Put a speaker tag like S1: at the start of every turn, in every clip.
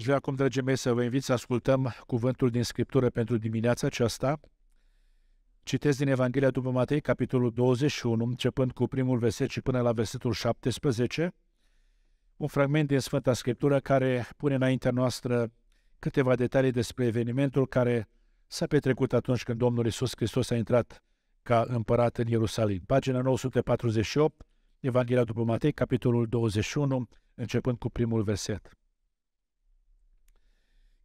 S1: Și acum, dragii mei, să vă invit să ascultăm cuvântul din Scriptură pentru dimineața aceasta. Citesc din Evanghelia după Matei, capitolul 21, începând cu primul verset și până la versetul 17, un fragment din Sfânta Scriptură care pune înaintea noastră câteva detalii despre evenimentul care s-a petrecut atunci când Domnul Isus Hristos a intrat ca împărat în Ierusalim. Pagina 948, Evanghelia după Matei, capitolul 21, începând cu primul verset.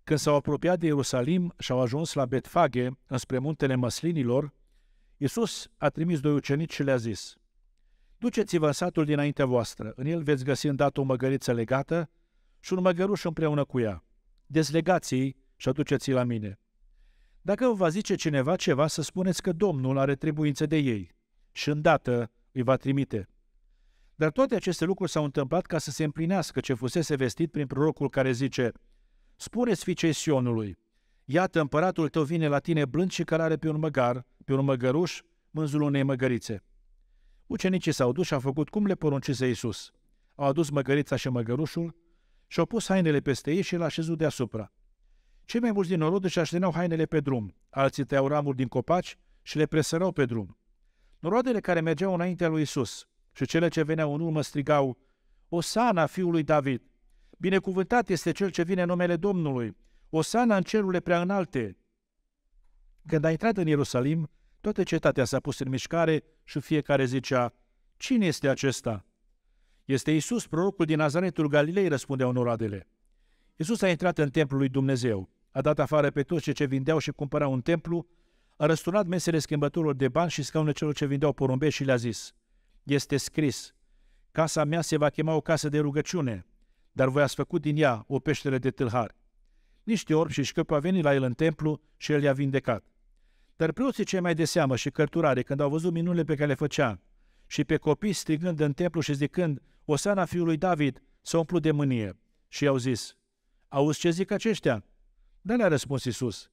S1: Când s-au apropiat de Ierusalim și au ajuns la Betfage, înspre muntele măslinilor, Iisus a trimis doi ucenici și le-a zis, Duceți-vă în satul dinaintea voastră, în el veți găsi îndată o măgăriță legată și un măgăruș împreună cu ea. Dezlegați-i și aduceți-i la mine. Dacă vă va zice cineva ceva, să spuneți că Domnul are trebuințe de ei și îndată îi va trimite. Dar toate aceste lucruri s-au întâmplat ca să se împlinească ce fusese vestit prin prorocul care zice – Spuneți fiicei Sionului, iată împăratul tău vine la tine blând și călare pe un măgar, pe un măgăruș, mânzul unei măgărițe. Ucenicii s-au dus și au făcut cum le poruncise Iisus. Au adus măgărița și măgărușul și-au pus hainele peste ei și l-a așezut deasupra. Cei mai mulți din orod își așteneau hainele pe drum, alții tăiau ramuri din copaci și le presărau pe drum. Noroadele care mergeau înaintea lui Isus și cele ce veneau în urmă strigau, Osana, fiului David! Binecuvântat este cel ce vine în numele Domnului. Osana în cerurile prea înalte. Când a intrat în Ierusalim, toată cetatea s-a pus în mișcare și fiecare zicea, Cine este acesta? Este Isus, prorocul din Nazaretul Galilei, unor adele. Isus a intrat în templul lui Dumnezeu, a dat afară pe toți cei ce vindeau și cumpărau un templu, a răsturnat mesele schimbătorilor de bani și scaune celor ce vindeau porumbe și le-a zis, Este scris, casa mea se va chema o casă de rugăciune, dar voi ați făcut din ea o peștere de tâlhari. Niște orbi și șcăpi au venit la el în templu și el i-a vindecat. Dar preoții cei mai de seamă și cărturare, când au văzut minunile pe care le făcea și pe copii strigând în templu și zicând, Osana fiului David, s-a umplut de mânie și i-au zis, Auzi ce zic aceștia? Dar le-a răspuns Iisus: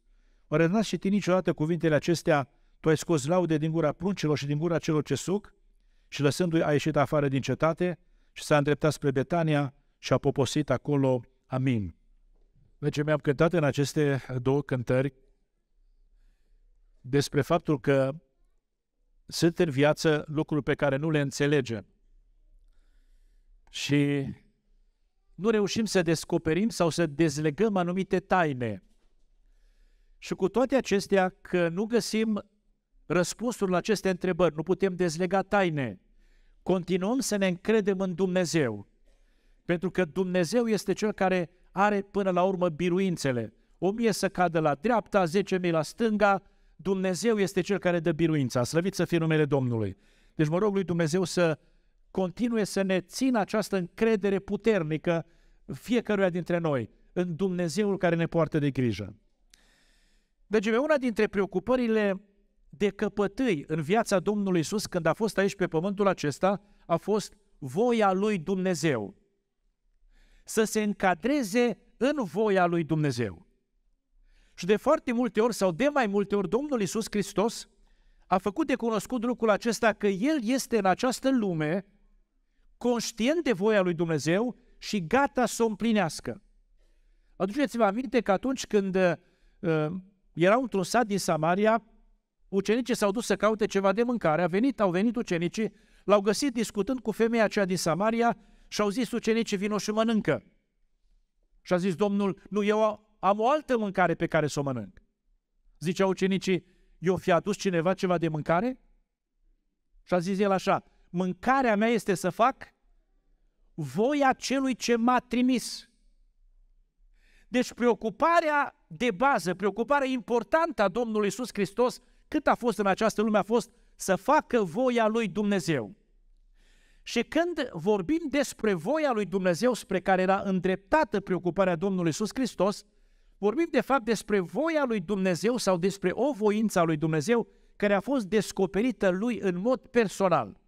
S1: Oare n-ați citit niciodată cuvintele acestea, tu ai scos laude din gura pruncilor și din gura celor ce suc? Și lăsându-i a ieșit afară din cetate și s-a îndreptat spre Betania, și a poposit acolo Amin. Deci mi-am cântat în aceste două cântări despre faptul că sunt în viață lucruri pe care nu le înțelegem și nu reușim să descoperim sau să dezlegăm anumite taine. Și cu toate acestea că nu găsim răspunsul la aceste întrebări, nu putem dezlega taine, continuăm să ne încredem în Dumnezeu, pentru că Dumnezeu este Cel care are până la urmă biruințele. O mie să cadă la dreapta, zece mii la stânga, Dumnezeu este Cel care dă biruința. Slăvit să fie numele Domnului. Deci mă rog lui Dumnezeu să continue să ne țină această încredere puternică fiecăruia dintre noi în Dumnezeul care ne poartă de grijă. Deci, una dintre preocupările de căpătâi în viața Domnului Isus când a fost aici pe pământul acesta a fost voia lui Dumnezeu să se încadreze în voia lui Dumnezeu. Și de foarte multe ori sau de mai multe ori Domnul Iisus Hristos a făcut de cunoscut lucrul acesta că El este în această lume conștient de voia lui Dumnezeu și gata să o împlinească. Aduceți-vă aminte că atunci când uh, erau într-un sat din Samaria, ucenicii s-au dus să caute ceva de mâncare, a venit, au venit ucenicii, l-au găsit discutând cu femeia aceea din Samaria și au zis ucenicii, vino și mănâncă. Și a zis Domnul, nu, eu am o altă mâncare pe care să o mănânc. Zicea ucenicii, eu fi adus cineva ceva de mâncare? Și a zis el așa, mâncarea mea este să fac voia celui ce m-a trimis. Deci preocuparea de bază, preocuparea importantă a Domnului Iisus Hristos, cât a fost în această lume, a fost să facă voia lui Dumnezeu. Și când vorbim despre voia lui Dumnezeu spre care era îndreptată preocuparea Domnului Iisus Hristos, vorbim de fapt despre voia lui Dumnezeu sau despre o voință a lui Dumnezeu care a fost descoperită lui în mod personal.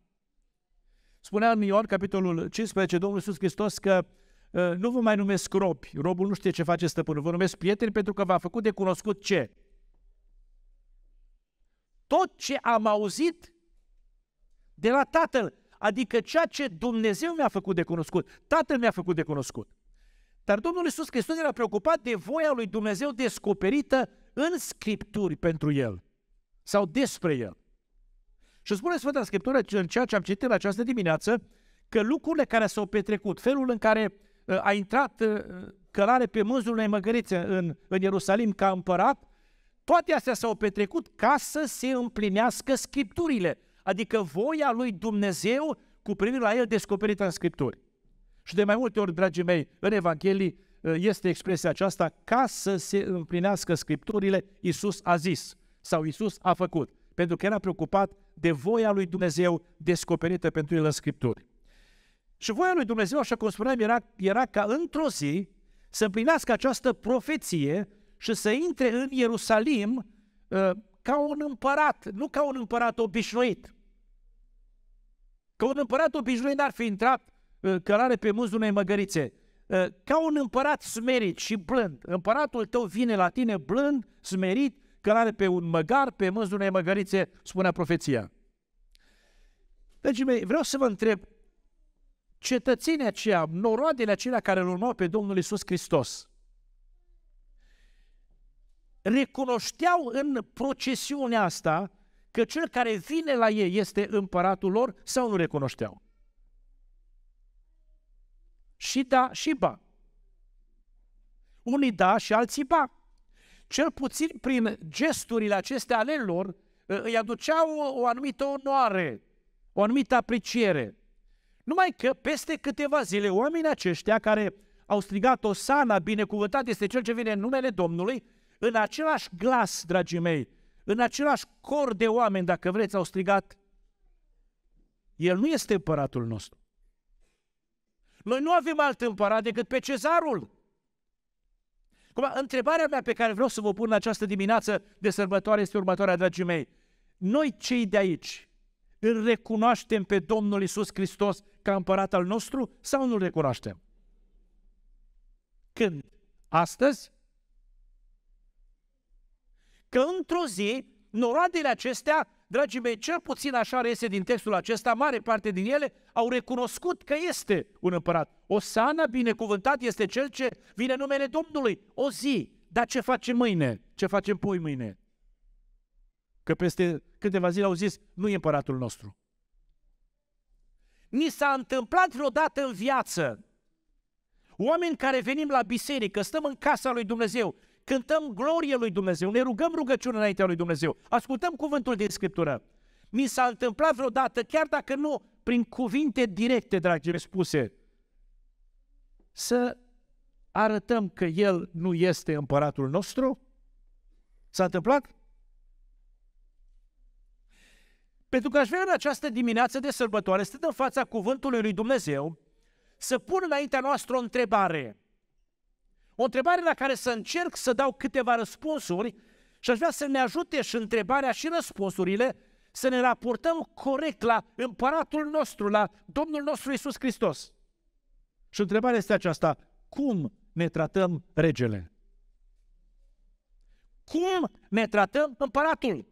S1: Spunea în Ioan, capitolul 15, Domnul Iisus Hristos că uh, nu vă mai numesc robi, robul nu știe ce face stăpânul, vă numesc prieteni pentru că v-a făcut de cunoscut ce? Tot ce am auzit de la Tatăl, Adică ceea ce Dumnezeu mi-a făcut de cunoscut, Tatăl mi-a făcut de cunoscut. Dar Domnul Iisus Hristos era preocupat de voia lui Dumnezeu descoperită în Scripturi pentru el sau despre el. Și spune Sfânta Scriptură în ceea ce am citit la această dimineață că lucrurile care s-au petrecut, felul în care uh, a intrat uh, călare pe mânzul unei măgărițe în, în Ierusalim ca împărat, toate astea s-au petrecut ca să se împlinească scripturile, adică voia lui Dumnezeu cu privire la el descoperită în Scripturi. Și de mai multe ori, dragii mei, în Evanghelie eh, este expresia aceasta, ca să se împlinească Scripturile, Iisus a zis sau Iisus a făcut, pentru că era preocupat de voia lui Dumnezeu descoperită pentru el în Scripturi. Și voia lui Dumnezeu, așa cum spuneam, era, era ca într-o zi să împlinească această profeție și să intre în Ierusalim uh, ca un împărat, nu ca un împărat obișnuit, Că un împărat obișnuit n-ar fi intrat călare pe muzul unei măgărițe. Ă, ca un împărat smerit și blând. Împăratul tău vine la tine blând, smerit, călare pe un măgar, pe mâzul unei măgărițe, spunea profeția. Dragii mei, vreau să vă întreb, cetățenii aceia, noroadele acelea care îl urmau pe Domnul Isus Hristos, recunoșteau în procesiunea asta că cel care vine la ei este împăratul lor sau nu recunoșteau? Și da, și ba. Unii da și alții ba. Cel puțin prin gesturile acestea ale lor ă, îi aduceau o, o anumită onoare, o anumită apreciere. Numai că peste câteva zile oamenii aceștia care au strigat Osana, binecuvântat este cel ce vine în numele Domnului, în același glas, dragii mei, în același cor de oameni, dacă vreți, au strigat, El nu este împăratul nostru. Noi nu avem alt împărat decât pe cezarul. Acum, întrebarea mea pe care vreau să vă pun în această dimineață de sărbătoare este următoarea, dragii mei. Noi cei de aici îl recunoaștem pe Domnul Isus Hristos ca împărat al nostru sau nu îl recunoaștem? Când? Astăzi? că într-o zi, noroadele acestea, dragii mei, cel puțin așa reiese din textul acesta, mare parte din ele au recunoscut că este un împărat. Osana, binecuvântat, este cel ce vine în numele Domnului. O zi, dar ce facem mâine? Ce facem pui mâine? Că peste câteva zile au zis, nu e împăratul nostru. Ni s-a întâmplat vreodată în viață Oameni care venim la biserică, stăm în casa lui Dumnezeu cântăm glorie lui Dumnezeu, ne rugăm rugăciune înaintea lui Dumnezeu, ascultăm cuvântul din Scriptură. Mi s-a întâmplat vreodată, chiar dacă nu, prin cuvinte directe, dragi, spuse, să arătăm că El nu este împăratul nostru? S-a întâmplat? Pentru că aș vrea în această dimineață de sărbătoare, stând în fața cuvântului lui Dumnezeu, să pun înaintea noastră o întrebare. O întrebare la care să încerc să dau câteva răspunsuri și aș vrea să ne ajute și întrebarea și răspunsurile să ne raportăm corect la împăratul nostru, la Domnul nostru Isus Hristos. Și întrebarea este aceasta, cum ne tratăm regele? Cum ne tratăm împăratul?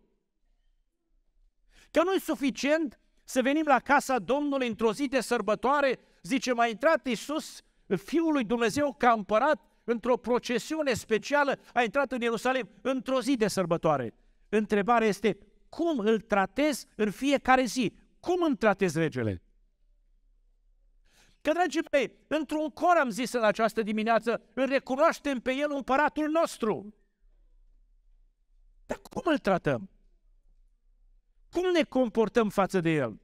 S1: Că nu-i suficient să venim la casa Domnului într-o zi de sărbătoare, zice, mai intrat Iisus, Fiul lui Dumnezeu ca împărat într-o procesiune specială, a intrat în Ierusalim într-o zi de sărbătoare. Întrebarea este, cum îl tratez în fiecare zi? Cum îmi tratez regele? Că, dragii mei, într-un cor am zis în această dimineață, îl recunoaștem pe el împăratul nostru. Dar cum îl tratăm? Cum ne comportăm față de el?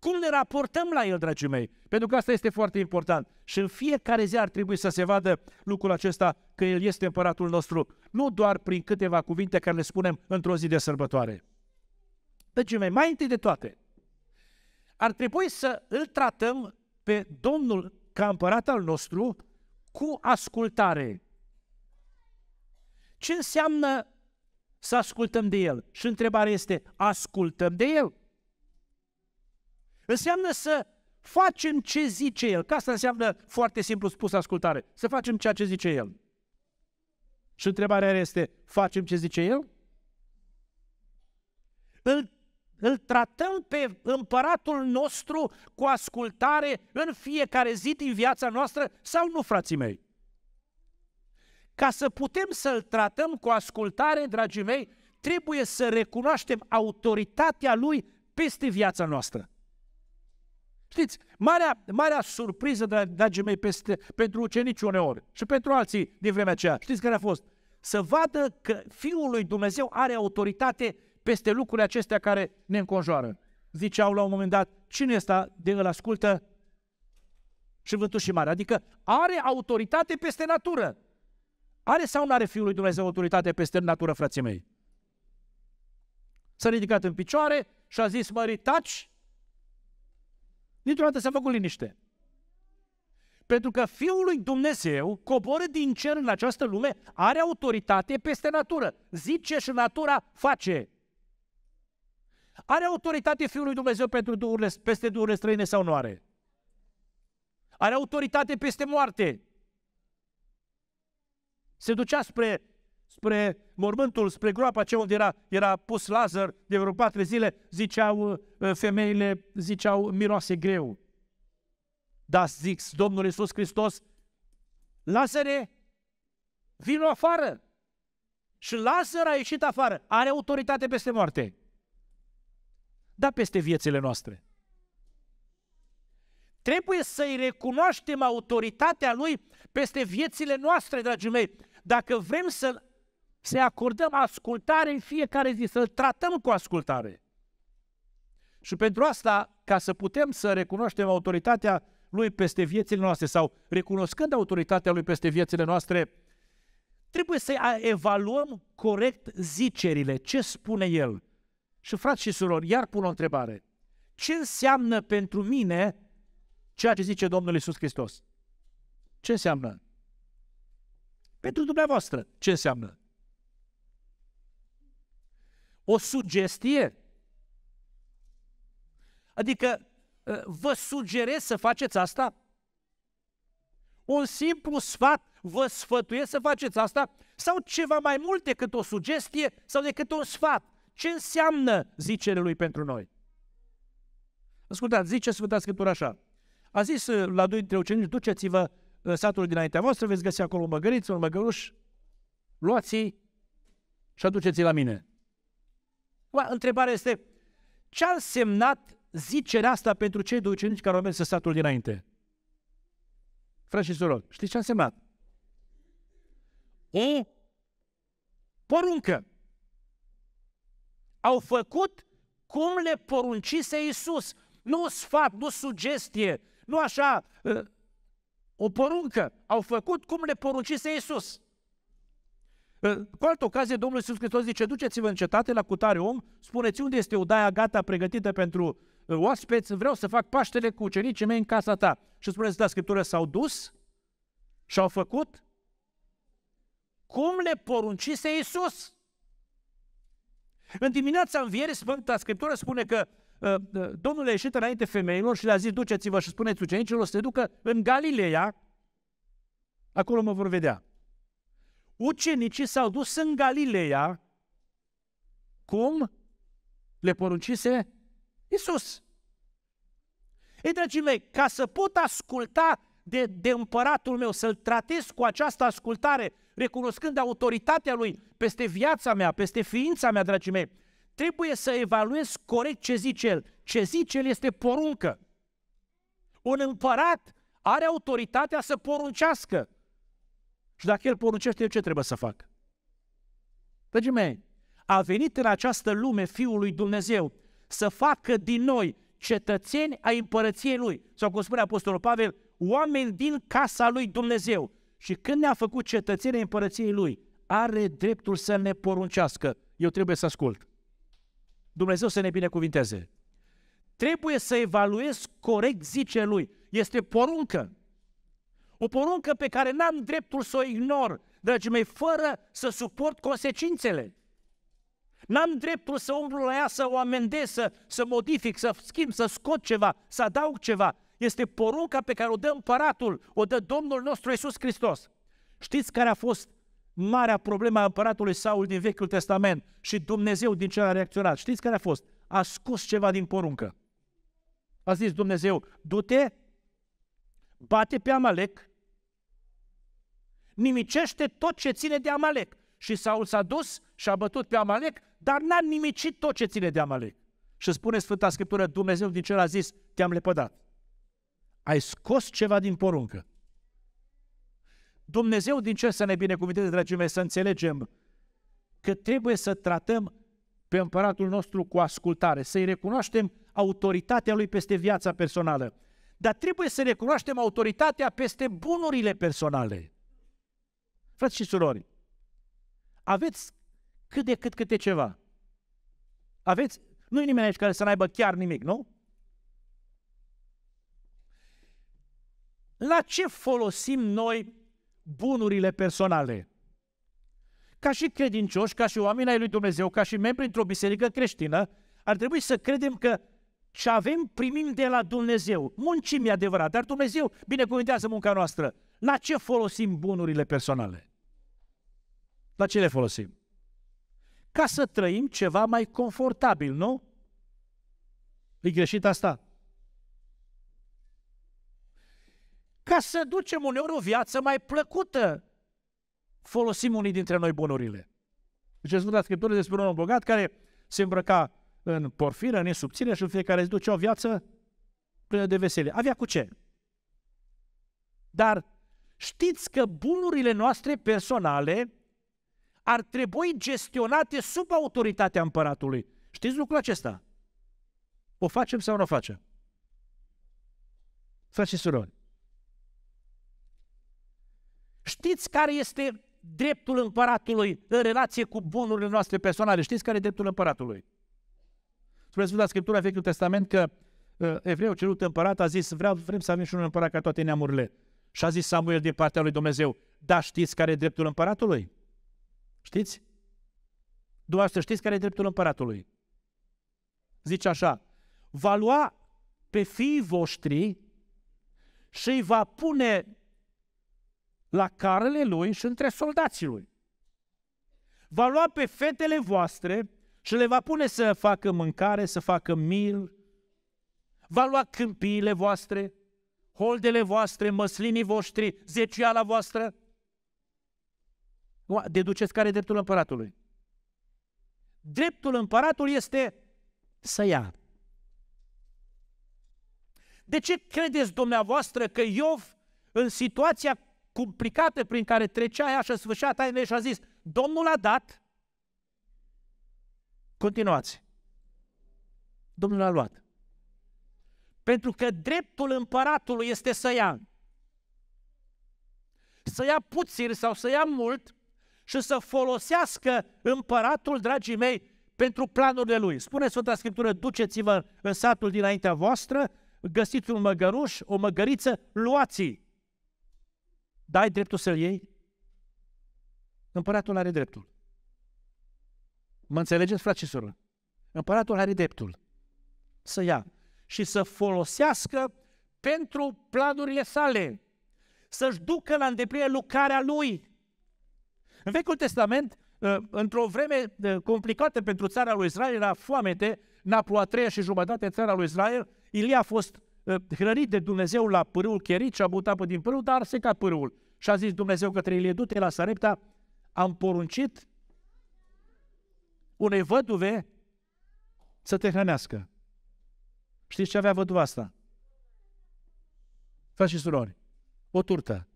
S1: Cum ne raportăm la el, dragii mei? Pentru că asta este foarte important. Și în fiecare zi ar trebui să se vadă lucrul acesta că el este împăratul nostru. Nu doar prin câteva cuvinte care le spunem într-o zi de sărbătoare. Dragii mei, mai întâi de toate, ar trebui să îl tratăm pe Domnul ca împărat al nostru cu ascultare. Ce înseamnă să ascultăm de El? Și întrebarea este, ascultăm de El? Înseamnă să facem ce zice El. Ca asta înseamnă foarte simplu spus ascultare. Să facem ceea ce zice El. Și întrebarea este, facem ce zice El? Îl, îl tratăm pe împăratul nostru cu ascultare în fiecare zi din viața noastră sau nu, frații mei? Ca să putem să-l tratăm cu ascultare, dragii mei, trebuie să recunoaștem autoritatea lui peste viața noastră. Știți, marea, marea surpriză, dragii mei, peste, pentru ucenici uneori și pentru alții din vremea aceea, știți care a fost? Să vadă că Fiul lui Dumnezeu are autoritate peste lucrurile acestea care ne înconjoară. Ziceau la un moment dat, cine este de îl ascultă și vântul și mare? Adică are autoritate peste natură. Are sau nu are Fiul lui Dumnezeu autoritate peste natură, frații mei? S-a ridicat în picioare și a zis, măritaci, Dintr-o dată s-a făcut liniște. Pentru că Fiul lui Dumnezeu coboră din cer în această lume, are autoritate peste natură. Zice și natura face. Are autoritate Fiul lui Dumnezeu pentru duurile, peste duurile străine sau nu are? Are autoritate peste moarte. Se ducea spre spre mormântul, spre groapa ce unde era, era pus Lazar de vreo patru zile, ziceau uh, femeile, ziceau miroase greu. Da, zic, Domnul Iisus Hristos, Lazare, vino afară! Și Lazar a ieșit afară, are autoritate peste moarte. Da, peste viețile noastre. Trebuie să-i recunoaștem autoritatea lui peste viețile noastre, dragii mei, dacă vrem să-l să acordăm ascultare în fiecare zi, să-l tratăm cu ascultare. Și pentru asta, ca să putem să recunoaștem autoritatea lui peste viețile noastre sau recunoscând autoritatea lui peste viețile noastre, trebuie să evaluăm corect zicerile, ce spune el. Și frați și surori, iar pun o întrebare. Ce înseamnă pentru mine ceea ce zice Domnul Isus Hristos? Ce înseamnă? Pentru dumneavoastră, ce înseamnă? o sugestie? Adică ă, vă sugerez să faceți asta? Un simplu sfat vă sfătuiesc să faceți asta? Sau ceva mai mult decât o sugestie sau decât un sfat? Ce înseamnă zicele lui pentru noi? Ascultați, zice Sfânta Scriptură așa. A zis ă, la doi dintre ucenici, duceți-vă în ă, satul dinaintea voastră, veți găsi acolo un măgăriț, un măgăruș, luați-i și aduceți-i la mine. Întrebarea este, ce a însemnat zicerea asta pentru cei doi ucenici care au mers în satul dinainte? Frați și surori, știți ce a însemnat? O poruncă. Au făcut cum le poruncise Iisus. Nu sfat, nu sugestie, nu așa, uh, o poruncă. Au făcut cum le poruncise Iisus. Cu altă ocazie, Domnul Iisus Hristos zice, duceți-vă în cetate la cutare om, spuneți unde este odaia gata, pregătită pentru uh, oaspeți, vreau să fac Paștele cu ucenicii mei în casa ta. Și spuneți la da, Scriptură, s-au dus și-au făcut cum le poruncise Iisus. În dimineața învierii Sfânta Scriptură spune că uh, uh, Domnul a ieșit înainte femeilor și le-a zis, duceți-vă și spuneți ucenicilor să se ducă în Galileea, acolo mă vor vedea ucenicii s-au dus în Galileea, cum le poruncise Isus. Ei, dragii mei, ca să pot asculta de, de împăratul meu, să-l tratez cu această ascultare, recunoscând autoritatea lui peste viața mea, peste ființa mea, dragii mei, trebuie să evaluez corect ce zice el. Ce zice el este poruncă. Un împărat are autoritatea să poruncească. Și dacă El poruncește, eu ce trebuie să fac? Dragii mei, a venit în această lume Fiul lui Dumnezeu să facă din noi cetățeni ai împărăției Lui. Sau cum spune Apostolul Pavel, oameni din casa lui Dumnezeu. Și când ne-a făcut ai împărăției Lui, are dreptul să ne poruncească. Eu trebuie să ascult. Dumnezeu să ne binecuvinteze. Trebuie să evaluez corect zice Lui. Este poruncă. O poruncă pe care n-am dreptul să o ignor, dragii mei, fără să suport consecințele. N-am dreptul să umblu la ea, să o amendez, să, să modific, să schimb, să scot ceva, să adaug ceva. Este porunca pe care o dă împăratul, o dă Domnul nostru Iisus Hristos. Știți care a fost marea problemă a împăratului Saul din Vechiul Testament și Dumnezeu din ce a reacționat? Știți care a fost? A scos ceva din poruncă. A zis Dumnezeu, du-te, bate pe Amalek, nimicește tot ce ține de Amalek. Și Saul s-a dus și a bătut pe Amalek, dar n-a nimicit tot ce ține de Amalek. Și spune Sfânta Scriptură, Dumnezeu din cer a zis, te-am lepădat. Ai scos ceva din poruncă. Dumnezeu din cer să ne binecuvinteze, dragii mei, să înțelegem că trebuie să tratăm pe împăratul nostru cu ascultare, să-i recunoaștem autoritatea lui peste viața personală. Dar trebuie să recunoaștem autoritatea peste bunurile personale. Frați și surori, aveți cât de cât câte ceva. Aveți? Nu e nimeni aici care să n-aibă chiar nimic, nu? La ce folosim noi bunurile personale? Ca și credincioși, ca și oameni ai lui Dumnezeu, ca și membri într-o biserică creștină, ar trebui să credem că ce avem primim de la Dumnezeu. Muncim e adevărat, dar Dumnezeu binecuvântează munca noastră. La ce folosim bunurile personale? La ce le folosim? Ca să trăim ceva mai confortabil, nu? E greșit asta? Ca să ducem uneori o viață mai plăcută, folosim unii dintre noi bunurile. Deci Sfânta Scriptură despre un om bogat care se îmbrăca în porfiră, în subțire și în fiecare zi ducea o viață plină de veselie. Avea cu ce? Dar știți că bunurile noastre personale ar trebui gestionate sub autoritatea împăratului. Știți lucrul acesta? O facem sau nu o facem? Frate și surori, știți care este dreptul împăratului în relație cu bunurile noastre personale? Știți care e dreptul împăratului? Spune Sfânta Scriptura în Vechiul Testament că uh, evreul cerut împărat a zis vreau, vrem să avem și un împărat ca toate neamurile. Și a zis Samuel din partea lui Dumnezeu, da știți care e dreptul împăratului? Știți? Dumneavoastră știți care e dreptul împăratului. Zice așa, va lua pe fiii voștri și îi va pune la carele lui și între soldații lui. Va lua pe fetele voastre și le va pune să facă mâncare, să facă mil, va lua câmpiile voastre, holdele voastre, măslinii voștri, zeciala voastră, Deduceți care e dreptul împăratului? Dreptul împăratului este să ia. De ce credeți dumneavoastră că Iov, în situația complicată prin care trecea ea și-a sfârșit și a zis, Domnul a dat, continuați, Domnul a luat. Pentru că dreptul împăratului este să ia. Să ia puțin sau să ia mult, și să folosească împăratul, dragii mei, pentru planurile lui. Spune Sfânta Scriptură, duceți-vă în satul dinaintea voastră, găsiți un măgăruș, o măgăriță, luați-i. Dai dreptul să-l iei? Împăratul are dreptul. Mă înțelegeți, frate și Împăratul are dreptul să ia și să folosească pentru planurile sale, să-și ducă la îndeplinire lucrarea lui, în Vechiul Testament, uh, într-o vreme uh, complicată pentru țara lui Israel, era foamete, în treia și jumătate țara lui Israel, Ilie a fost uh, hrănit de Dumnezeu la pârâul Cherit și a băut apă din pârâu, dar a secat pârâul. Și a zis Dumnezeu către Ilie, du-te la Sarepta, am poruncit unei văduve să te hrănească. Știți ce avea văduva asta? Frați și surori, o turtă.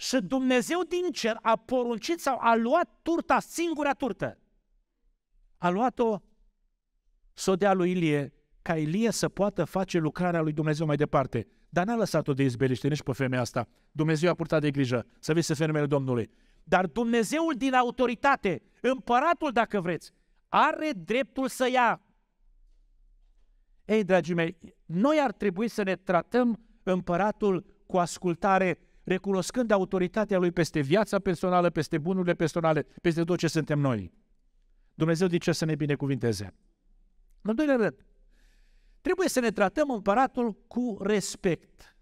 S1: Și Dumnezeu din cer a poruncit sau a luat turta, singura turtă. A luat-o să o dea lui Ilie, ca Ilie să poată face lucrarea lui Dumnezeu mai departe. Dar n-a lăsat-o de izbeliște nici pe femeia asta. Dumnezeu a purtat de grijă, să vezi să fermele Domnului. Dar Dumnezeul din autoritate, împăratul dacă vreți, are dreptul să ia. Ei, dragii mei, noi ar trebui să ne tratăm împăratul cu ascultare recunoscând autoritatea Lui peste viața personală, peste bunurile personale, peste tot ce suntem noi. Dumnezeu zice să ne binecuvinteze. În doilea rând, trebuie să ne tratăm împăratul cu respect.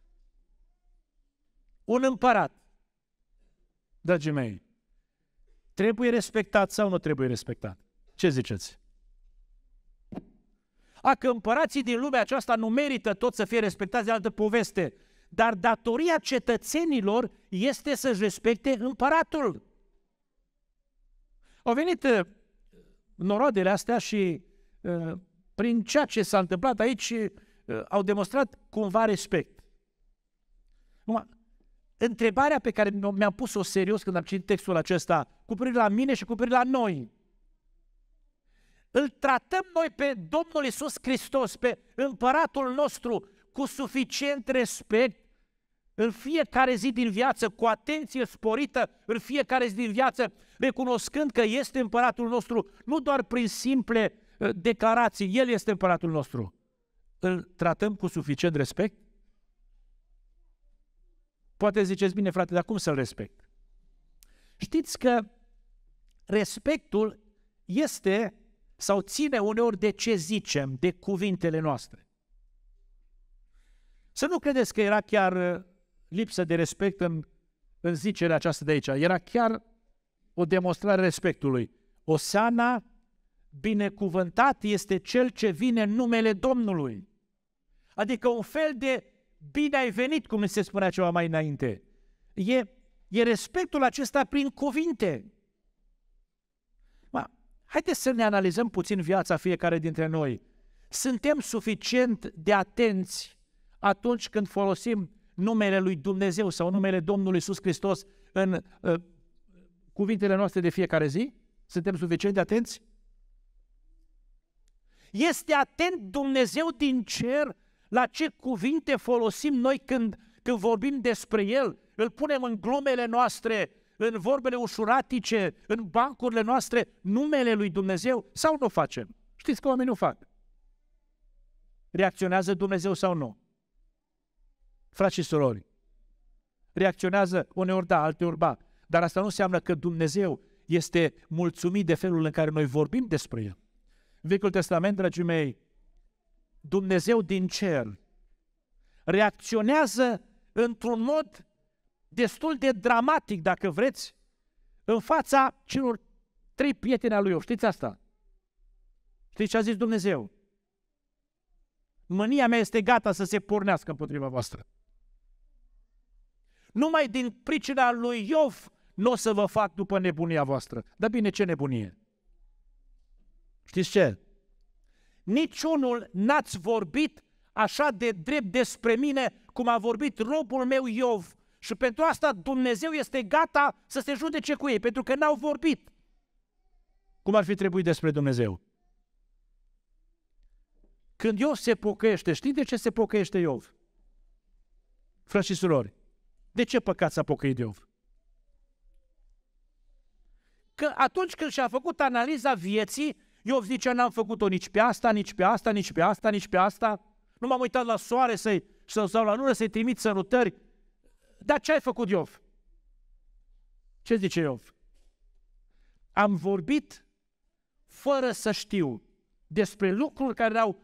S1: Un împărat, dragii mei, trebuie respectat sau nu trebuie respectat? Ce ziceți? A, că împărații din lumea aceasta nu merită tot să fie respectați de altă poveste dar datoria cetățenilor este să-și respecte împăratul. Au venit uh, norodele astea și uh, prin ceea ce s-a întâmplat aici uh, au demonstrat cumva respect. Numai, întrebarea pe care mi-am pus-o serios când am citit textul acesta, cu privire la mine și cu privire la noi, îl tratăm noi pe Domnul Isus Hristos, pe împăratul nostru, cu suficient respect în fiecare zi din viață, cu atenție sporită, în fiecare zi din viață, recunoscând că este împăratul nostru, nu doar prin simple uh, declarații, El este împăratul nostru. Îl tratăm cu suficient respect? Poate ziceți, bine frate, dar cum să-l respect? Știți că respectul este sau ține uneori de ce zicem, de cuvintele noastre. Să nu credeți că era chiar uh, lipsă de respect în, în zicerea aceasta de aici. Era chiar o demonstrare respectului. Oseana, binecuvântat este cel ce vine în numele Domnului. Adică un fel de bine ai venit, cum se spunea ceva mai înainte. E, e respectul acesta prin cuvinte. Ma, haideți să ne analizăm puțin viața fiecare dintre noi. Suntem suficient de atenți atunci când folosim numele lui Dumnezeu sau numele Domnului Iisus Hristos în uh, cuvintele noastre de fiecare zi? Suntem suficient de atenți? Este atent Dumnezeu din cer la ce cuvinte folosim noi când, când vorbim despre El? Îl punem în glumele noastre, în vorbele ușuratice, în bancurile noastre, numele lui Dumnezeu sau nu facem? Știți că oamenii nu fac. Reacționează Dumnezeu sau nu? frați și surori. Reacționează uneori da, alteori ba. Dar asta nu înseamnă că Dumnezeu este mulțumit de felul în care noi vorbim despre El. În Vechiul Testament, dragii mei, Dumnezeu din cer reacționează într-un mod destul de dramatic, dacă vreți, în fața celor trei prieteni al lui Iov. Știți asta? Știți ce a zis Dumnezeu? Mânia mea este gata să se pornească împotriva voastră. Numai din pricina lui Iov nu o să vă fac după nebunia voastră. Dar bine, ce nebunie? Știți ce? Niciunul n-ați vorbit așa de drept despre mine cum a vorbit robul meu Iov. Și pentru asta Dumnezeu este gata să se judece cu ei, pentru că n-au vorbit cum ar fi trebuit despre Dumnezeu. Când Iov se pocăiește, știi de ce se pocăiește Iov? Frați și surori, de ce păcat s-a pocăit Iov? Că atunci când și-a făcut analiza vieții, Iov zice, n-am făcut-o nici pe asta, nici pe asta, nici pe asta, nici pe asta. Nu m-am uitat la soare să-i, sau, sau la lună să-i trimit sărutări. Dar ce ai făcut, Iov? Ce zice Iov? Am vorbit fără să știu despre lucruri care erau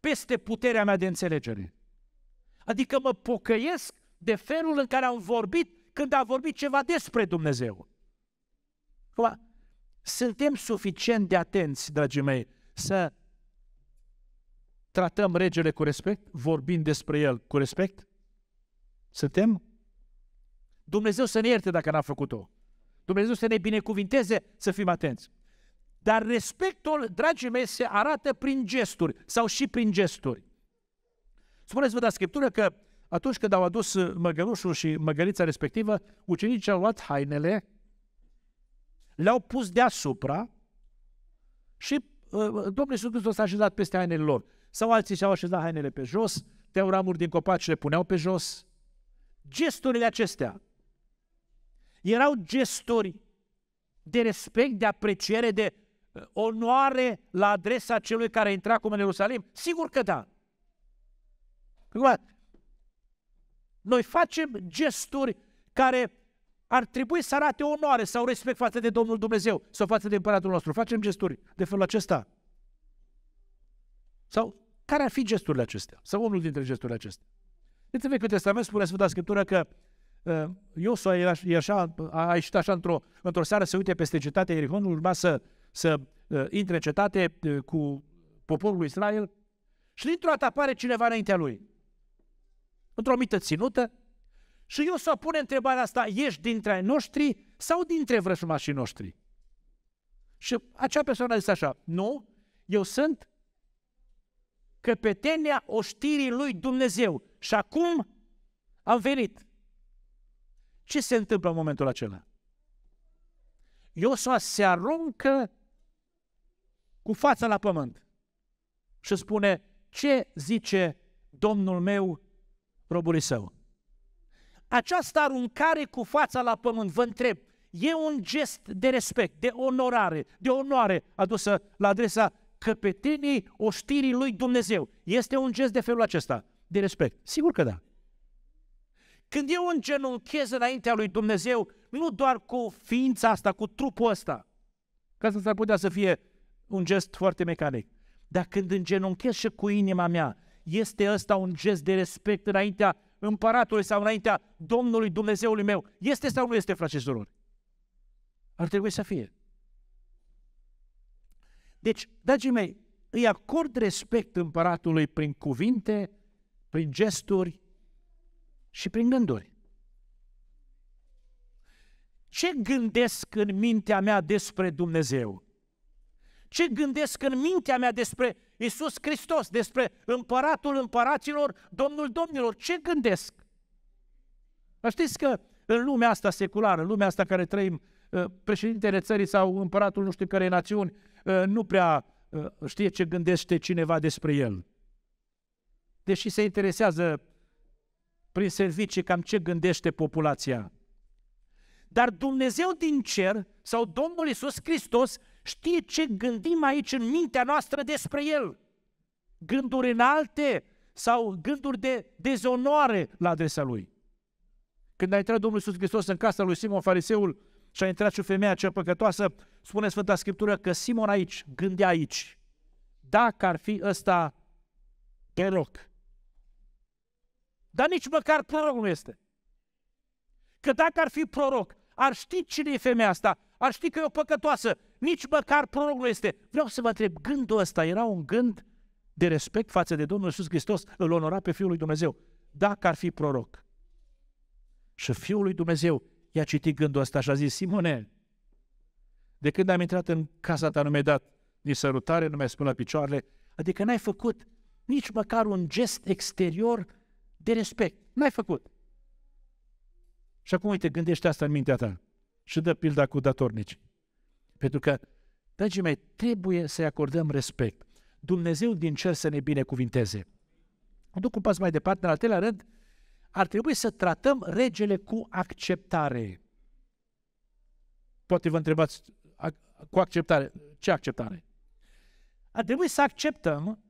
S1: peste puterea mea de înțelegere. Adică mă pocăiesc de felul în care au vorbit când a vorbit ceva despre Dumnezeu. Acum, suntem suficient de atenți, dragii mei, să tratăm regele cu respect, vorbind despre el cu respect? Suntem? Dumnezeu să ne ierte dacă n-a făcut-o. Dumnezeu să ne binecuvinteze să fim atenți. Dar respectul, dragii mei, se arată prin gesturi sau și prin gesturi. Spuneți-vă la Scriptură că atunci când au adus uh, măgărușul și măgărița respectivă, ucenicii au luat hainele, le-au pus deasupra și uh, Domnul Iisus Hristos a așezat peste hainele lor. Sau alții și-au așezat hainele pe jos, teau ramuri din copaci și le puneau pe jos. Gesturile acestea erau gesturi de respect, de apreciere, de uh, onoare la adresa celui care intra cu în Ierusalim? Sigur că da. Acum, da. Noi facem gesturi care ar trebui să arate onoare sau respect față de Domnul Dumnezeu sau față de împăratul nostru. Facem gesturi de felul acesta. Sau care ar fi gesturile acestea? Sau unul dintre gesturile acestea? Deci în Vechiul Testament spune Sfânta Scriptură că uh, Iosua e așa, e așa, a ieșit așa într-o, într-o seară să uite peste cetatea Erihonului, urma să, să uh, intre în cetate uh, cu poporul Israel și dintr-o dată apare cineva înaintea lui într-o mită ținută, și eu să pun întrebarea asta, ești dintre ai noștri sau dintre vrășmașii noștri? Și acea persoană a zis așa, nu, eu sunt căpetenia oștirii lui Dumnezeu și acum am venit. Ce se întâmplă în momentul acela? Iosua se aruncă cu fața la pământ și spune, ce zice Domnul meu robului său. Această aruncare cu fața la pământ, vă întreb, e un gest de respect, de onorare, de onoare adusă la adresa căpetenii oștirii lui Dumnezeu. Este un gest de felul acesta, de respect. Sigur că da. Când eu îngenunchez înaintea lui Dumnezeu, nu doar cu ființa asta, cu trupul ăsta, ca să s-ar putea să fie un gest foarte mecanic, dar când îngenunchez și cu inima mea, este ăsta un gest de respect înaintea împăratului sau înaintea Domnului Dumnezeului meu? Este sau nu este, frate și Ar trebui să fie. Deci, dragii mei, îi acord respect împăratului prin cuvinte, prin gesturi și prin gânduri. Ce gândesc în mintea mea despre Dumnezeu? Ce gândesc în mintea mea despre Iisus Hristos, despre împăratul împăraților, domnul domnilor. Ce gândesc? Dar știți că în lumea asta seculară, în lumea asta care trăim, ă, președintele țării sau împăratul nu știu care națiuni ă, nu prea ă, știe ce gândește cineva despre el. Deși se interesează prin servicii cam ce gândește populația. Dar Dumnezeu din cer sau Domnul Isus Hristos știe ce gândim aici în mintea noastră despre el. Gânduri înalte sau gânduri de dezonoare la adresa lui. Când a intrat Domnul Iisus Hristos în casa lui Simon Fariseul și a intrat și femeia cea păcătoasă, spune Sfânta Scriptură că Simon aici gândea aici. Dacă ar fi ăsta proroc. Dar nici măcar proroc nu este. Că dacă ar fi proroc, ar ști cine e femeia asta, ar ști că e o păcătoasă nici măcar prorocul este. Vreau să vă întreb, gândul ăsta era un gând de respect față de Domnul Iisus Hristos, îl onora pe Fiul lui Dumnezeu, dacă ar fi proroc. Și Fiul lui Dumnezeu i-a citit gândul ăsta și a zis, Simone, de când am intrat în casa ta, nu mi-ai dat nici sărutare, nu mi-ai spus la picioarele, adică n-ai făcut nici măcar un gest exterior de respect. N-ai făcut. Și acum, uite, gândește asta în mintea ta. Și dă pilda cu datornicii. Pentru că, dragii mei, trebuie să-i acordăm respect. Dumnezeu din cer să ne binecuvinteze. Duc un pas mai departe, în al treilea rând, ar trebui să tratăm regele cu acceptare. Poate vă întrebați, cu acceptare, ce acceptare? Ar trebui să acceptăm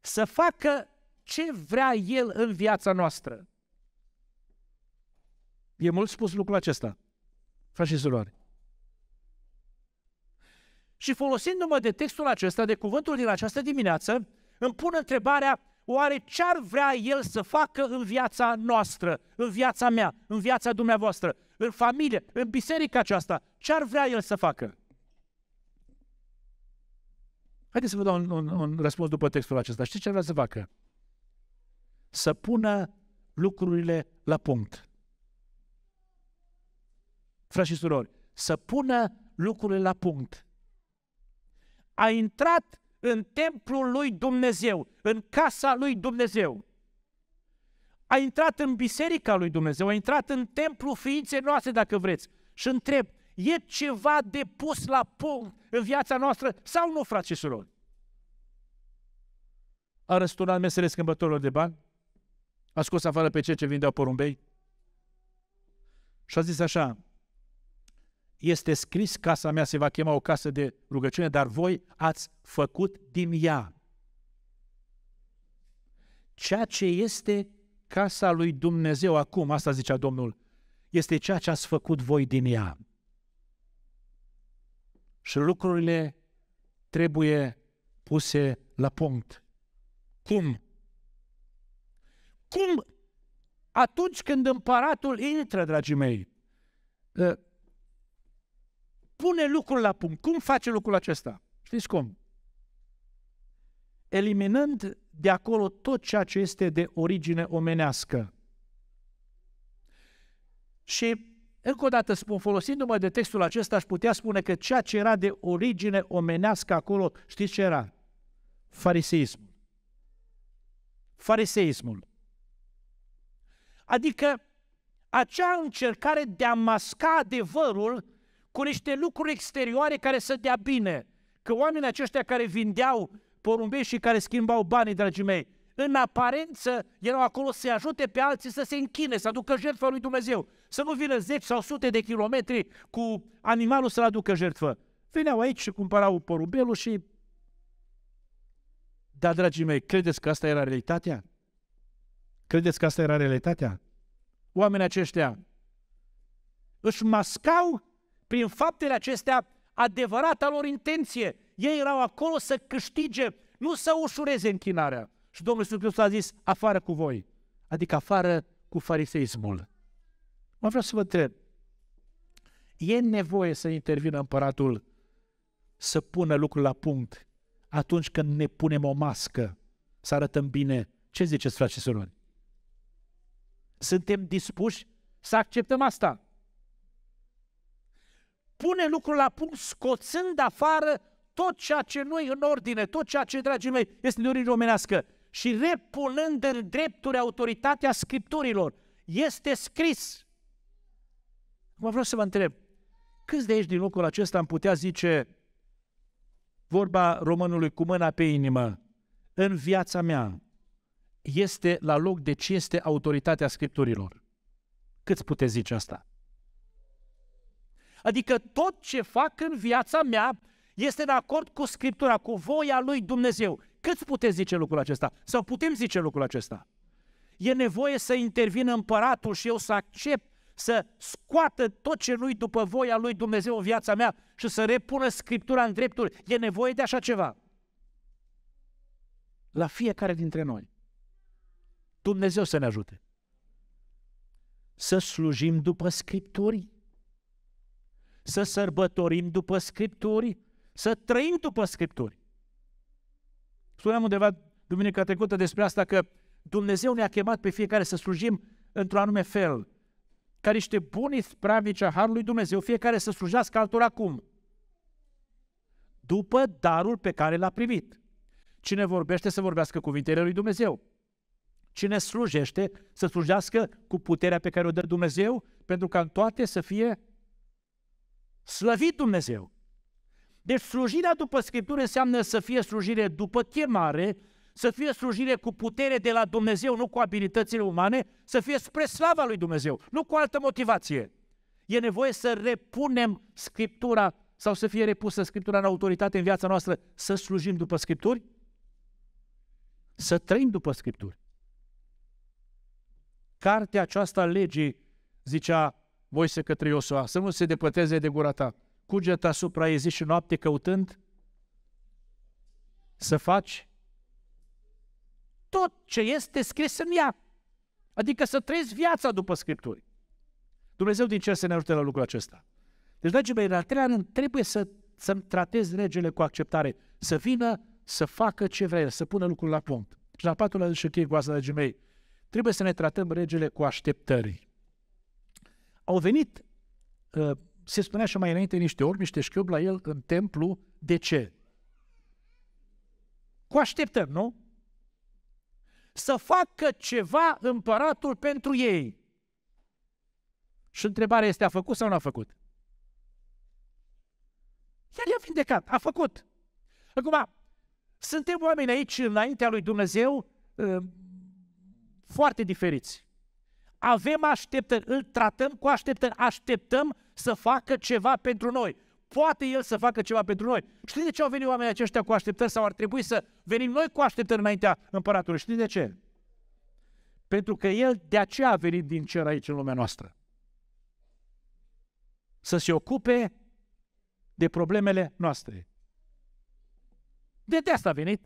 S1: să facă ce vrea el în viața noastră. E mult spus lucrul acesta, frați și surori. Și folosindu-mă de textul acesta, de cuvântul din această dimineață, îmi pun întrebarea, oare ce ar vrea El să facă în viața noastră, în viața mea, în viața dumneavoastră, în familie, în biserica aceasta? Ce ar vrea El să facă? Haideți să vă dau un, un, un răspuns după textul acesta. Știți ce vrea să facă? Să pună lucrurile la punct. Frați și surori, să pună lucrurile la punct a intrat în templul lui Dumnezeu, în casa lui Dumnezeu. A intrat în biserica lui Dumnezeu, a intrat în templul ființei noastre, dacă vreți. Și întreb, e ceva de pus la punct în viața noastră sau nu, frate și surori? A răsturnat mesele schimbătorilor de bani? A scos afară pe cei ce vindeau porumbei? Și a zis așa, este scris, casa mea se va chema o casă de rugăciune, dar voi ați făcut din ea. Ceea ce este casa lui Dumnezeu acum, asta zicea Domnul, este ceea ce ați făcut voi din ea. Și lucrurile trebuie puse la punct. Cum? Cum atunci când împăratul intră, dragii mei, pune lucrul la punct. Cum face lucrul acesta? Știți cum? Eliminând de acolo tot ceea ce este de origine omenească. Și încă o dată spun, folosindu-mă de textul acesta, aș putea spune că ceea ce era de origine omenească acolo, știți ce era? Fariseismul. Fariseismul. Adică acea încercare de a masca adevărul cu niște lucruri exterioare care să dea bine. Că oamenii aceștia care vindeau porumbei și care schimbau banii, dragii mei, în aparență erau acolo să ajute pe alții să se închine, să aducă jertfă lui Dumnezeu. Să nu vină zeci sau sute de kilometri cu animalul să-l aducă jertfă. Veneau aici și cumpărau porumbelul și... Da, dragii mei, credeți că asta era realitatea? Credeți că asta era realitatea? Oamenii aceștia își mascau prin faptele acestea, adevărata lor intenție. Ei erau acolo să câștige, nu să ușureze închinarea. Și Domnul Iisus Hristos a zis, afară cu voi, adică afară cu fariseismul. Mă vreau să vă întreb, e nevoie să intervină împăratul să pună lucrul la punct atunci când ne punem o mască, să arătăm bine. Ce ziceți, frate și surori? Suntem dispuși să acceptăm asta? pune lucrul la punct scoțând afară tot ceea ce nu în ordine, tot ceea ce, dragii mei, este de origine omenească și repunând în drepturi autoritatea scripturilor. Este scris. Mă vreau să vă întreb, câți de aici din locul acesta am putea zice vorba românului cu mâna pe inimă, în viața mea este la loc de ce este autoritatea scripturilor? Câți puteți zice asta? Adică tot ce fac în viața mea este în acord cu Scriptura, cu voia lui Dumnezeu. Cât puteți zice lucrul acesta? Sau putem zice lucrul acesta? E nevoie să intervină împăratul și eu să accept să scoată tot ce nu după voia lui Dumnezeu în viața mea și să repună Scriptura în dreptul. E nevoie de așa ceva. La fiecare dintre noi. Dumnezeu să ne ajute. Să slujim după Scripturii să sărbătorim după Scripturi, să trăim după Scripturi. Spuneam undeva duminica trecută despre asta că Dumnezeu ne-a chemat pe fiecare să slujim într-un anume fel, ca niște buni spravici a Harului Dumnezeu, fiecare să slujească altora acum, După darul pe care l-a primit. Cine vorbește să vorbească cuvintele lui Dumnezeu. Cine slujește să slujească cu puterea pe care o dă Dumnezeu, pentru ca în toate să fie Slăvit Dumnezeu! Deci slujirea după Scriptură înseamnă să fie slujire după chemare, să fie slujire cu putere de la Dumnezeu, nu cu abilitățile umane, să fie spre slava lui Dumnezeu, nu cu altă motivație. E nevoie să repunem Scriptura sau să fie repusă Scriptura în autoritate în viața noastră, să slujim după Scripturi, să trăim după Scripturi. Cartea aceasta legii, zicea Moise către Iosua, să nu se depăteze de gura ta. Cuget asupra ei zi și noapte căutând să faci tot ce este scris în ea. Adică să trăiești viața după Scripturi. Dumnezeu din cer să ne ajute la lucrul acesta. Deci, dragii mei, la treia trebuie să, să tratezi regele cu acceptare, să vină, să facă ce vrea, să pună lucrul la punct. Și la patrulea și cu asta, dragii mei, trebuie să ne tratăm regele cu așteptări au venit, uh, se spunea și mai înainte, niște ori, niște șchiobi la el în templu. De ce? Cu așteptări, nu? Să facă ceva împăratul pentru ei. Și întrebarea este, a făcut sau nu a făcut? Iar i-a vindecat, a făcut. Acum, suntem oameni aici, înaintea lui Dumnezeu, uh, foarte diferiți avem așteptări, îl tratăm cu așteptări, așteptăm să facă ceva pentru noi. Poate El să facă ceva pentru noi. Știți de ce au venit oamenii aceștia cu așteptări sau ar trebui să venim noi cu așteptări înaintea împăratului? Știți de ce? Pentru că El de aceea a venit din cer aici în lumea noastră. Să se ocupe de problemele noastre. De, de asta a venit.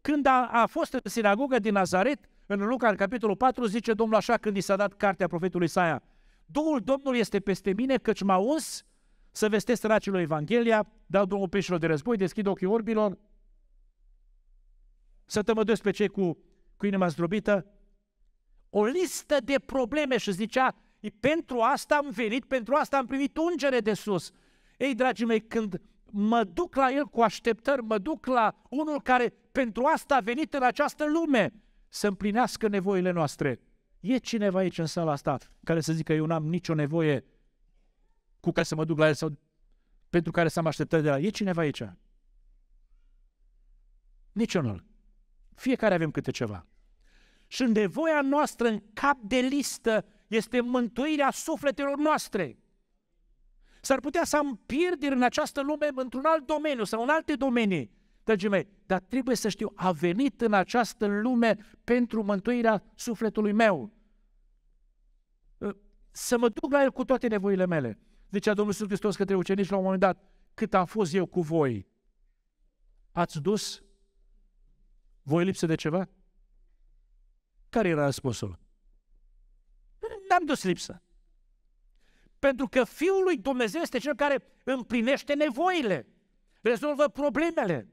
S1: Când a, a fost în sinagogă din Nazaret, în Luca, în capitolul 4, zice Domnul așa când i s-a dat cartea profetului Isaia. Duhul Domnului este peste mine, căci m-a uns să vestesc săracilor Evanghelia, dau drumul peșilor de război, deschid ochii orbilor, să tămăduiesc pe cei cu, cu inima zdrobită. O listă de probleme și zicea, pentru asta am venit, pentru asta am primit ungere de sus. Ei, dragii mei, când mă duc la el cu așteptări, mă duc la unul care pentru asta a venit în această lume, să împlinească nevoile noastre. E cineva aici în sala asta care să zică eu n-am nicio nevoie cu care să mă duc la el sau pentru care să am așteptări de la el. E cineva aici? Niciunul. Fiecare avem câte ceva. Și nevoia noastră în cap de listă este mântuirea sufletelor noastre. S-ar putea să am pierderi în această lume într-un alt domeniu sau în alte domenii. Dragii mei, dar trebuie să știu, a venit în această lume pentru mântuirea sufletului meu. Ă, să mă duc la el cu toate nevoile mele. Zicea Domnul Iisus Hristos către ucenici la un moment dat, cât am fost eu cu voi, ați dus voi lipsă de ceva? Care era răspunsul? N-am dus lipsă. Pentru că Fiul lui Dumnezeu este cel care împlinește nevoile, rezolvă problemele.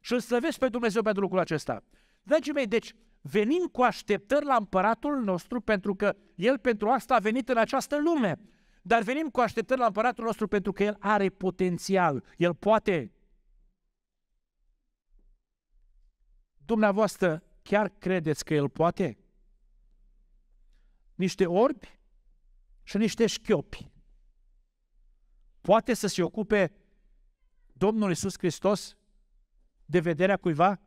S1: Și îl slăvesc pe Dumnezeu pentru lucrul acesta. Dragii mei, deci venim cu așteptări la împăratul nostru pentru că el pentru asta a venit în această lume. Dar venim cu așteptări la împăratul nostru pentru că el are potențial, el poate. Dumneavoastră chiar credeți că el poate? Niște orbi și niște șchiopi. Poate să se ocupe Domnul Isus Hristos de vederea cuiva?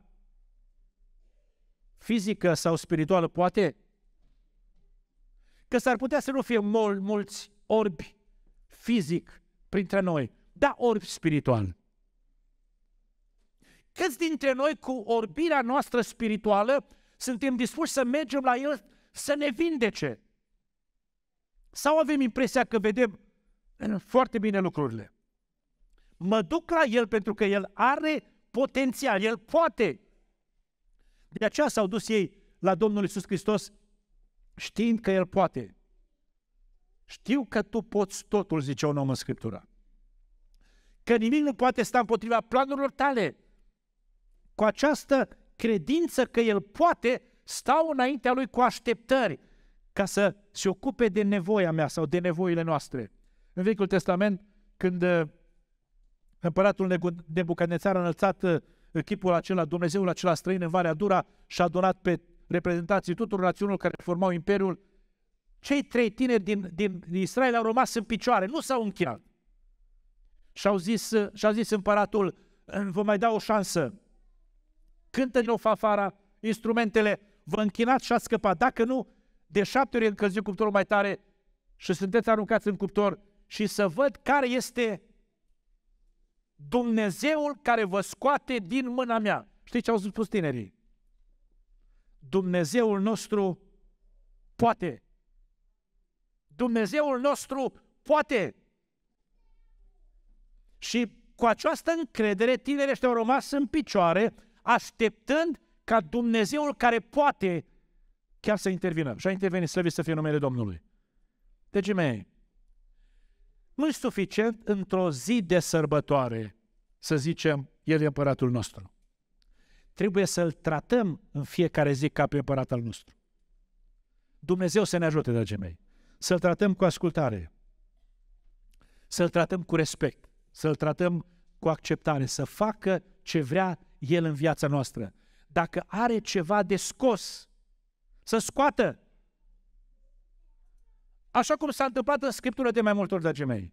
S1: Fizică sau spirituală, poate? Că s-ar putea să nu fie mul- mulți orbi fizic printre noi, dar orbi spiritual. Câți dintre noi cu orbirea noastră spirituală suntem dispuși să mergem la El să ne vindece? Sau avem impresia că vedem eh, foarte bine lucrurile? Mă duc la El pentru că El are potențial, el poate. De aceea s-au dus ei la Domnul Isus Hristos știind că el poate. Știu că tu poți totul, zice un om în Scriptura. Că nimic nu poate sta împotriva planurilor tale. Cu această credință că el poate, stau înaintea lui cu așteptări ca să se ocupe de nevoia mea sau de nevoile noastre. În Vechiul Testament, când Împăratul Nebucanețar a înălțat uh, echipul acela, Dumnezeul acela străin în Valea Dura și a donat pe reprezentații tuturor națiunilor care formau Imperiul. Cei trei tineri din, din Israel au rămas în picioare, nu s-au închinat. Și au zis, uh, și a zis împăratul, vă mai dau o șansă. Cântă din nou fafara, instrumentele, vă închinați și ați scăpat. Dacă nu, de șapte ori încălzit cuptorul mai tare și sunteți aruncați în cuptor și să văd care este Dumnezeul care vă scoate din mâna mea. Știți ce au spus tinerii? Dumnezeul nostru poate. Dumnezeul nostru poate. Și cu această încredere, tinerii ăștia au rămas în picioare, așteptând ca Dumnezeul care poate chiar să intervină. Și a intervenit, slăvit să fie numele Domnului. Deci, mei, nu e suficient într-o zi de sărbătoare să zicem, El e împăratul nostru. Trebuie să-L tratăm în fiecare zi ca pe împărat al nostru. Dumnezeu să ne ajute, dragii mei, să-L tratăm cu ascultare, să-L tratăm cu respect, să-L tratăm cu acceptare, să facă ce vrea El în viața noastră. Dacă are ceva de scos, să scoată Așa cum s-a întâmplat în Scriptură de mai multe ori, dragii mei.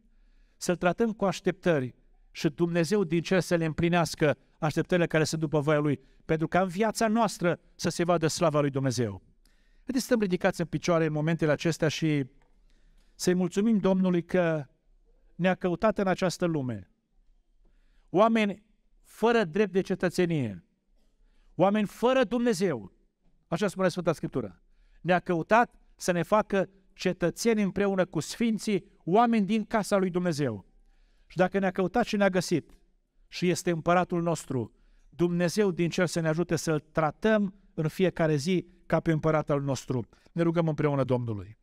S1: Să-L tratăm cu așteptări și Dumnezeu din cer să le împlinească așteptările care sunt după voia Lui, pentru ca în viața noastră să se vadă slava Lui Dumnezeu. Haideți să stăm ridicați în picioare în momentele acestea și să-i mulțumim Domnului că ne-a căutat în această lume. Oameni fără drept de cetățenie, oameni fără Dumnezeu, așa spune Sfânta Scriptură, ne-a căutat să ne facă cetățeni împreună cu sfinții, oameni din casa lui Dumnezeu. Și dacă ne-a căutat și ne-a găsit și este împăratul nostru, Dumnezeu din cer să ne ajute să-l tratăm în fiecare zi ca pe împăratul nostru. Ne rugăm împreună Domnului.